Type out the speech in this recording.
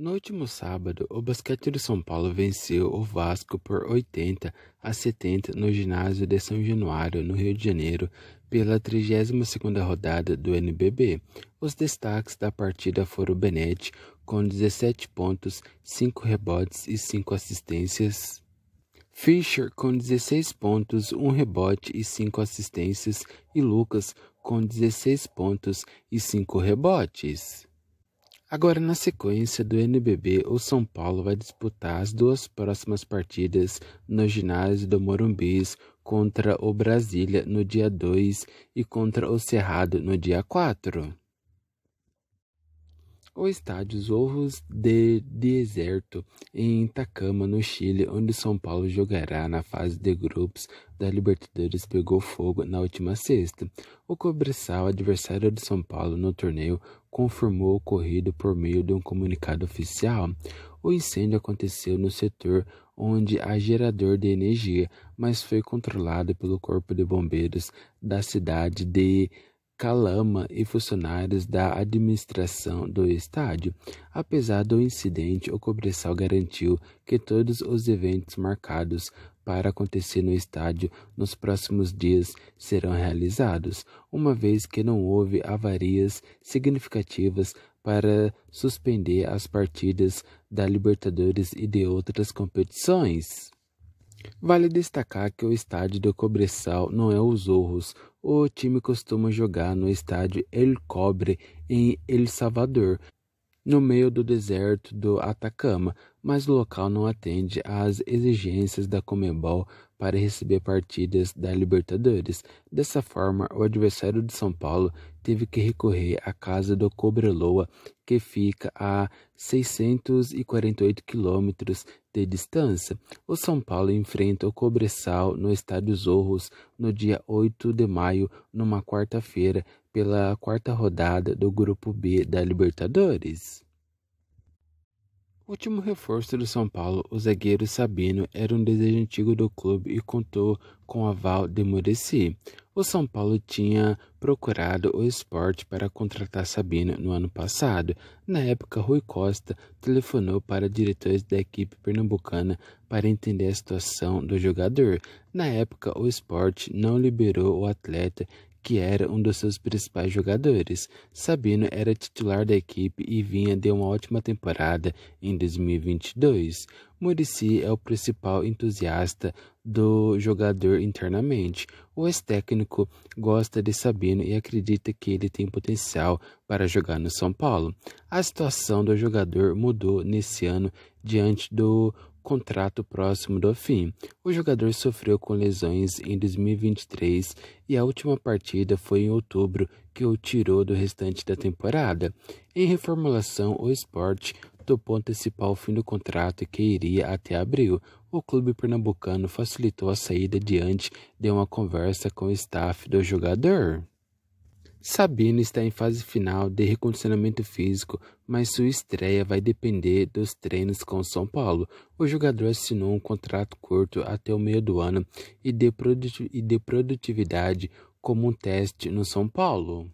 No último sábado, o basquete do São Paulo venceu o Vasco por 80 a 70 no ginásio de São Januário, no Rio de Janeiro, pela 32ª rodada do NBB. Os destaques da partida foram o Benete, com 17 pontos, 5 rebotes e 5 assistências. Fischer com 16 pontos, 1 rebote e 5 assistências e Lucas com 16 pontos e 5 rebotes. Agora, na sequência do NBB, o São Paulo vai disputar as duas próximas partidas no ginásio do Morumbis contra o Brasília no dia 2 e contra o Cerrado no dia 4 o estádio Zorros de Deserto, em Itacama, no Chile, onde São Paulo jogará na fase de grupos da Libertadores, pegou fogo na última sexta. O Cobressal, adversário de São Paulo no torneio, confirmou o ocorrido por meio de um comunicado oficial. O incêndio aconteceu no setor onde há gerador de energia, mas foi controlado pelo Corpo de Bombeiros da cidade de Calama e funcionários da administração do estádio. Apesar do incidente, o Cobressal garantiu que todos os eventos marcados para acontecer no estádio nos próximos dias serão realizados, uma vez que não houve avarias significativas para suspender as partidas da Libertadores e de outras competições. Vale destacar que o estádio do Cobressal não é os Zorros. O time costuma jogar no estádio El Cobre, em El Salvador, no meio do deserto do Atacama, mas o local não atende às exigências da Comebol para receber partidas da Libertadores. Dessa forma, o adversário de São Paulo teve que recorrer à casa do Cobreloa, que fica a 648 quilômetros de distância, o São Paulo enfrenta o Cobressal no Estádio Zorros no dia 8 de maio, numa quarta-feira, pela quarta rodada do Grupo B da Libertadores. Último reforço do São Paulo, o zagueiro Sabino era um desejo antigo do clube e contou com o aval de Murici. O São Paulo tinha procurado o esporte para contratar Sabino no ano passado. Na época, Rui Costa telefonou para diretores da equipe pernambucana para entender a situação do jogador. Na época, o esporte não liberou o atleta que era um dos seus principais jogadores. Sabino era titular da equipe e vinha de uma ótima temporada em 2022. Murici é o principal entusiasta do jogador internamente. O ex-técnico gosta de Sabino e acredita que ele tem potencial para jogar no São Paulo. A situação do jogador mudou nesse ano diante do contrato próximo do fim. O jogador sofreu com lesões em 2023 e a última partida foi em outubro, que o tirou do restante da temporada. Em reformulação, o esporte topou antecipar o fim do contrato que iria até abril. O clube pernambucano facilitou a saída diante de uma conversa com o staff do jogador. Sabino está em fase final de recondicionamento físico, mas sua estreia vai depender dos treinos com o São Paulo. O jogador assinou um contrato curto até o meio do ano e de produtividade como um teste no São Paulo.